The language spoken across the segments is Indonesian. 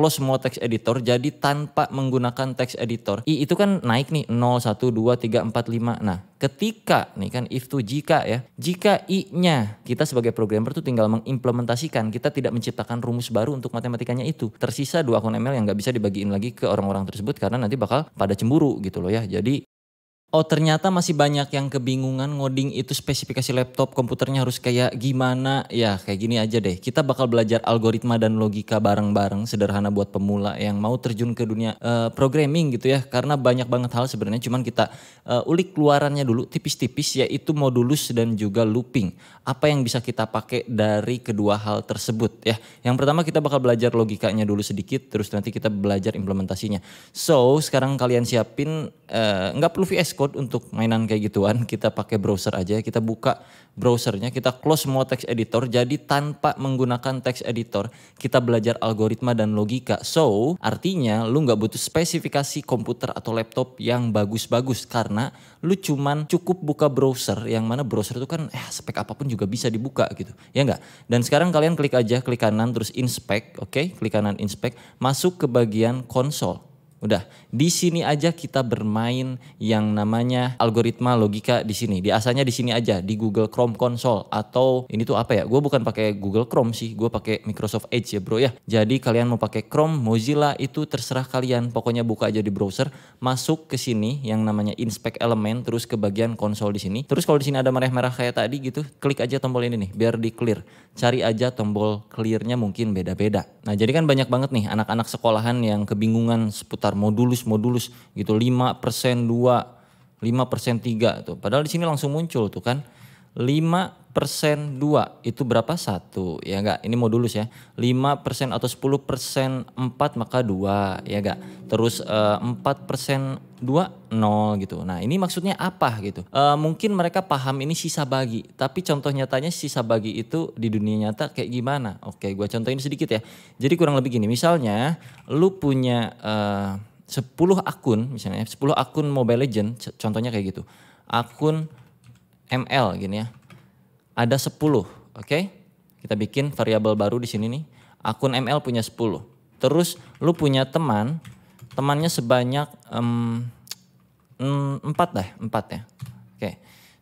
close semua text editor jadi tanpa menggunakan text editor i itu kan naik nih 0 1 2 3 4 5. Nah, ketika nih kan if to jika ya. Jika i-nya kita sebagai programmer tuh tinggal mengimplementasikan, kita tidak menciptakan rumus baru untuk matematikanya itu. Tersisa dua akun ML yang nggak bisa dibagiin lagi ke orang-orang tersebut karena nanti bakal pada cemburu gitu loh ya. Jadi Oh ternyata masih banyak yang kebingungan ngoding itu spesifikasi laptop komputernya harus kayak gimana ya kayak gini aja deh kita bakal belajar algoritma dan logika bareng-bareng sederhana buat pemula yang mau terjun ke dunia uh, programming gitu ya karena banyak banget hal sebenarnya cuman kita uh, ulik keluarannya dulu tipis-tipis yaitu modulus dan juga looping apa yang bisa kita pakai dari kedua hal tersebut ya yang pertama kita bakal belajar logikanya dulu sedikit terus nanti kita belajar implementasinya so sekarang kalian siapin uh, perlu VS code untuk mainan kayak gituan, kita pakai browser aja, kita buka browsernya, kita close semua text editor, jadi tanpa menggunakan text editor, kita belajar algoritma dan logika. So, artinya lu nggak butuh spesifikasi komputer atau laptop yang bagus-bagus, karena lu cuman cukup buka browser, yang mana browser itu kan eh spek apapun juga bisa dibuka gitu, ya enggak. Dan sekarang kalian klik aja, klik kanan terus inspect, oke? Okay? Klik kanan inspect, masuk ke bagian console. Udah, di sini aja kita bermain yang namanya algoritma logika di sini. di asalnya di sini aja di Google Chrome console atau ini tuh apa ya? Gue bukan pakai Google Chrome sih, gue pakai Microsoft Edge ya bro ya. Jadi kalian mau pakai Chrome, Mozilla itu terserah kalian. Pokoknya buka aja di browser, masuk ke sini yang namanya inspect element, terus ke bagian konsol di sini. Terus kalau di sini ada merah-merah kayak tadi gitu, klik aja tombol ini nih, biar di clear. Cari aja tombol clearnya mungkin beda-beda. Nah jadi kan banyak banget nih anak-anak sekolahan yang kebingungan seputar besar modulus modulus gitu lima persen dua lima persen tiga tuh padahal di sini langsung muncul tuh kan lima persen 2 itu berapa? satu? ya enggak? Ini modulus ya. 5 persen atau 10 persen 4 maka 2 ya enggak? Terus uh, eh, 4 persen 2 0 gitu. Nah ini maksudnya apa gitu? Uh, mungkin mereka paham ini sisa bagi. Tapi contoh nyatanya sisa bagi itu di dunia nyata kayak gimana? Oke gue contohin sedikit ya. Jadi kurang lebih gini. Misalnya lu punya... Eh, uh, 10 akun misalnya 10 akun Mobile Legend contohnya kayak gitu. Akun ML gini ya ada 10, oke? Okay? Kita bikin variabel baru di sini nih. Akun ML punya 10. Terus lu punya teman, temannya sebanyak um, um, 4 dah, 4 ya. Oke. Okay.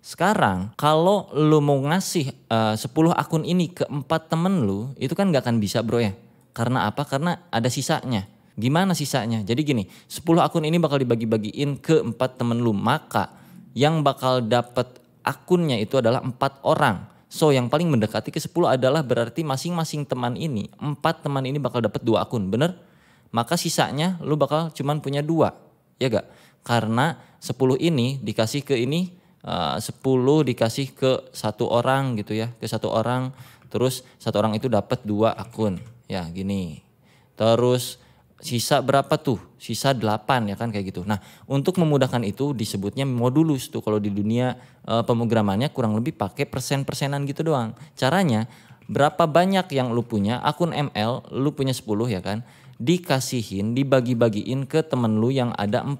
Sekarang kalau lu mau ngasih eh, uh, 10 akun ini ke empat temen lu, itu kan gak akan bisa bro ya. Karena apa? Karena ada sisanya. Gimana sisanya? Jadi gini, 10 akun ini bakal dibagi-bagiin ke empat temen lu. Maka yang bakal dapat akunnya itu adalah empat orang. So yang paling mendekati ke 10 adalah berarti masing-masing teman ini, empat teman ini bakal dapat dua akun, bener? Maka sisanya lu bakal cuman punya dua, ya gak? Karena 10 ini dikasih ke ini, eh, uh, 10 dikasih ke satu orang gitu ya, ke satu orang, terus satu orang itu dapat dua akun, ya gini. Terus sisa berapa tuh? Sisa 8 ya kan kayak gitu. Nah, untuk memudahkan itu disebutnya modulus tuh kalau di dunia e, pemrogramannya kurang lebih pakai persen-persenan gitu doang. Caranya berapa banyak yang lu punya, akun ML lu punya 10 ya kan, dikasihin, dibagi-bagiin ke temen lu yang ada 4.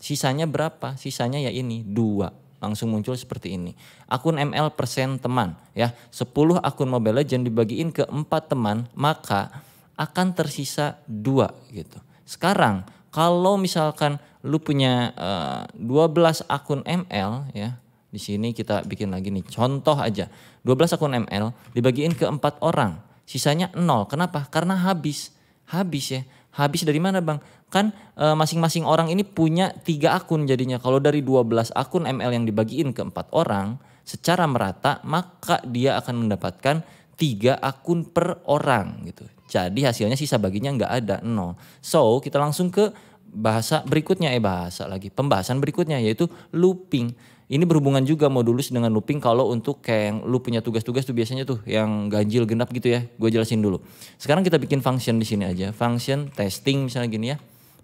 Sisanya berapa? Sisanya ya ini, 2 langsung muncul seperti ini. Akun ML persen teman ya. 10 akun Mobile Legend dibagiin ke 4 teman, maka akan tersisa dua gitu. Sekarang kalau misalkan lu punya uh, eh, 12 akun ML ya, di sini kita bikin lagi nih contoh aja. 12 akun ML dibagiin ke empat orang, sisanya nol. Kenapa? Karena habis. Habis ya. Habis dari mana, Bang? Kan eh, masing-masing e, orang ini punya tiga akun jadinya. Kalau dari 12 akun ML yang dibagiin ke empat orang secara merata, maka dia akan mendapatkan tiga akun per orang gitu. Jadi hasilnya sisa baginya nggak ada, nol. So, kita langsung ke bahasa berikutnya, eh bahasa lagi, pembahasan berikutnya yaitu looping. Ini berhubungan juga modulus dengan looping kalau untuk kayak yang lu punya tugas-tugas tuh biasanya tuh yang ganjil genap gitu ya. Gue jelasin dulu. Sekarang kita bikin function di sini aja. Function testing misalnya gini ya.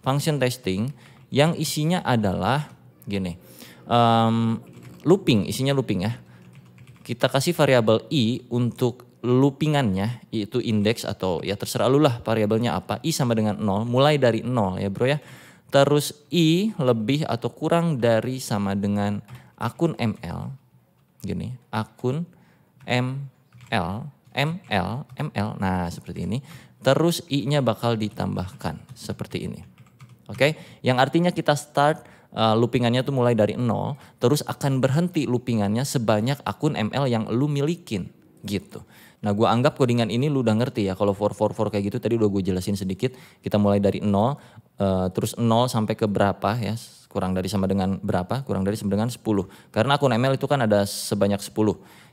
Function testing yang isinya adalah gini. Um, looping, isinya looping ya. Kita kasih variabel i untuk loopingannya itu indeks atau ya terserah lu lah variabelnya apa i sama dengan 0 mulai dari 0 ya bro ya terus i lebih atau kurang dari sama dengan akun ml gini akun ml ml ml nah seperti ini terus i-nya bakal ditambahkan seperti ini oke okay? yang artinya kita start uh, eh, loopingannya tuh mulai dari nol terus akan berhenti loopingannya sebanyak akun ml yang lu milikin gitu. Nah gue anggap codingan ini lu udah ngerti ya kalau 444 kayak gitu tadi udah gue jelasin sedikit. Kita mulai dari 0 uh, eh, terus 0 sampai ke berapa ya kurang dari sama dengan berapa kurang dari sama dengan 10. Karena akun ML itu kan ada sebanyak 10.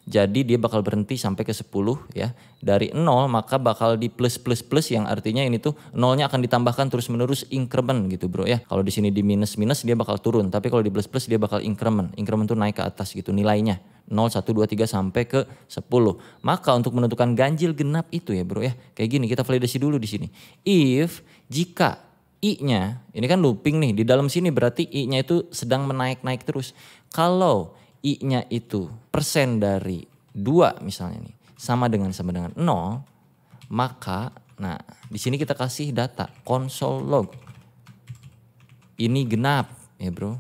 Jadi dia bakal berhenti sampai ke 10 ya. Dari 0 maka bakal di plus plus plus yang artinya ini tuh nolnya akan ditambahkan terus menerus increment gitu bro ya. Kalau di sini di minus minus dia bakal turun, tapi kalau di plus plus dia bakal increment. Increment tuh naik ke atas gitu nilainya. 0, 1, 2, 3 sampai ke 10. Maka untuk menentukan ganjil genap itu ya bro ya. Kayak gini kita validasi dulu di sini. If jika I-nya, ini kan looping nih, di dalam sini berarti I-nya itu sedang menaik-naik terus. Kalau I-nya itu persen dari 2 misalnya nih, sama dengan sama dengan 0, maka nah di sini kita kasih data console log. Ini genap ya bro.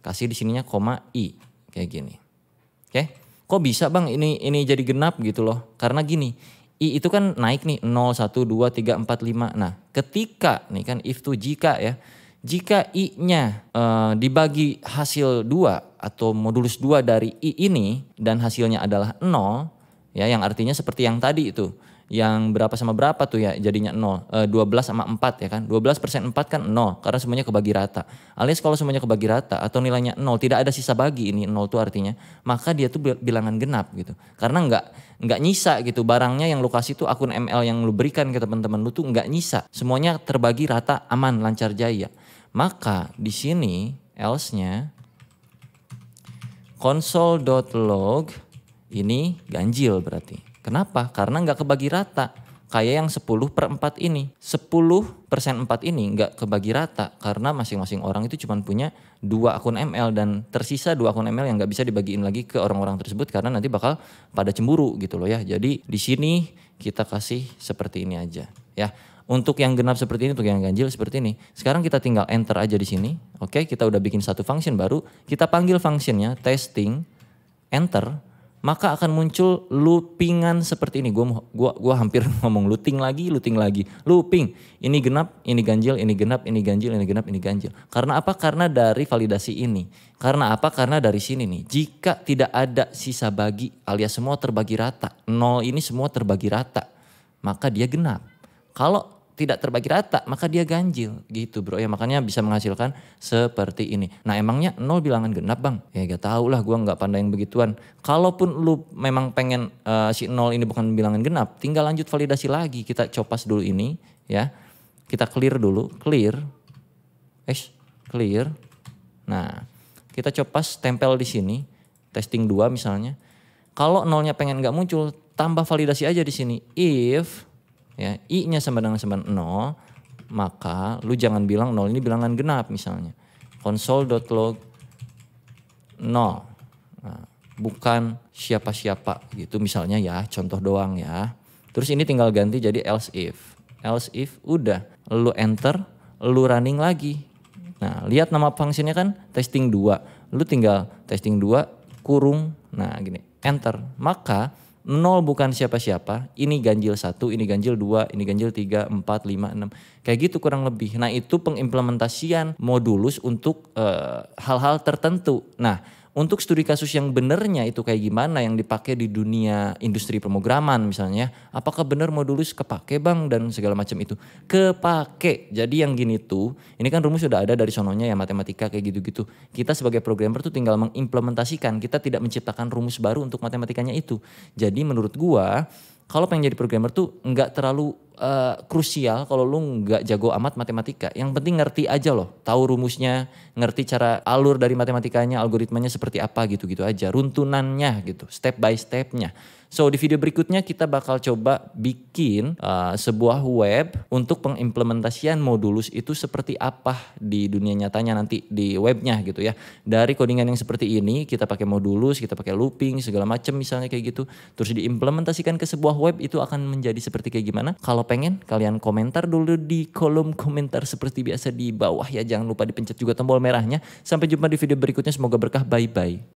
Kasih di sininya koma I kayak gini. Oke. Ya, okay? Kok bisa Bang ini ini jadi genap gitu loh? Karena gini, I itu kan naik nih 0 1 2 3 4 5. Nah, ketika nih kan if to jika ya. Jika i-nya e, dibagi hasil 2 atau modulus 2 dari i ini dan hasilnya adalah 0 ya yang artinya seperti yang tadi itu yang berapa sama berapa tuh ya jadinya 0. E, 12 sama 4 ya kan. 12 persen 4 kan 0 karena semuanya kebagi rata. Alias kalau semuanya kebagi rata atau nilainya 0 tidak ada sisa bagi ini 0 tuh artinya. Maka dia tuh bilangan genap gitu. Karena nggak nggak nyisa gitu barangnya yang lokasi tuh akun ML yang lu berikan ke teman-teman lu tuh nggak nyisa. Semuanya terbagi rata aman lancar jaya. Maka di sini else-nya console.log ini ganjil berarti Kenapa? Karena nggak kebagi rata. Kayak yang 10 per 4 ini. 10 persen 4 ini nggak kebagi rata. Karena masing-masing orang itu cuma punya dua akun ML. Dan tersisa dua akun ML yang nggak bisa dibagiin lagi ke orang-orang tersebut. Karena nanti bakal pada cemburu gitu loh ya. Jadi di sini kita kasih seperti ini aja. Ya, untuk yang genap seperti ini, untuk yang ganjil seperti ini. Sekarang kita tinggal enter aja di sini. Oke, kita udah bikin satu function baru. Kita panggil functionnya testing, enter maka akan muncul loopingan seperti ini. Gua gua gua hampir ngomong looting lagi, looting lagi. Looping. Ini genap, ini ganjil, ini genap, ini ganjil, ini genap, ini ganjil. Karena apa? Karena dari validasi ini. Karena apa? Karena dari sini nih. Jika tidak ada sisa bagi alias semua terbagi rata, nol ini semua terbagi rata, maka dia genap. Kalau tidak terbagi rata, maka dia ganjil gitu bro. Ya makanya bisa menghasilkan seperti ini. Nah emangnya nol bilangan genap bang? Ya gak tau lah gue gak pandai yang begituan. Kalaupun lu memang pengen uh, si nol ini bukan bilangan genap, tinggal lanjut validasi lagi. Kita copas dulu ini ya. Kita clear dulu, clear. Eh, clear. Nah, kita copas tempel di sini. Testing 2 misalnya. Kalau nolnya pengen nggak muncul, tambah validasi aja di sini. If ya i-nya sama dengan sama nol maka lu jangan bilang 0 ini bilangan genap misalnya console.log 0 nah, bukan siapa-siapa gitu misalnya ya contoh doang ya terus ini tinggal ganti jadi else if else if udah lu enter lu running lagi nah lihat nama fungsinya kan testing 2 lu tinggal testing 2 kurung nah gini enter maka nol bukan siapa-siapa, ini ganjil satu, ini ganjil dua, ini ganjil tiga, empat, lima, enam, kayak gitu kurang lebih. Nah itu pengimplementasian modulus untuk eh, hal-hal uh, tertentu. Nah untuk studi kasus yang benernya itu kayak gimana yang dipakai di dunia industri pemrograman misalnya apakah benar modulus kepake bang dan segala macam itu kepake jadi yang gini tuh ini kan rumus sudah ada dari sononya ya matematika kayak gitu-gitu kita sebagai programmer tuh tinggal mengimplementasikan kita tidak menciptakan rumus baru untuk matematikanya itu jadi menurut gua kalau pengen jadi programmer tuh nggak terlalu uh, krusial kalau lu nggak jago amat matematika. Yang penting ngerti aja loh, tahu rumusnya, ngerti cara alur dari matematikanya, algoritmanya seperti apa gitu-gitu aja, runtunannya gitu, step by stepnya. So di video berikutnya kita bakal coba bikin uh, sebuah web untuk pengimplementasian modulus itu seperti apa di dunia nyatanya nanti di webnya gitu ya. Dari codingan yang seperti ini kita pakai modulus, kita pakai looping segala macam misalnya kayak gitu. Terus diimplementasikan ke sebuah web itu akan menjadi seperti kayak gimana? Kalau kalau pengen kalian komentar dulu di kolom komentar seperti biasa di bawah ya. Jangan lupa dipencet juga tombol merahnya. Sampai jumpa di video berikutnya. Semoga berkah. Bye-bye.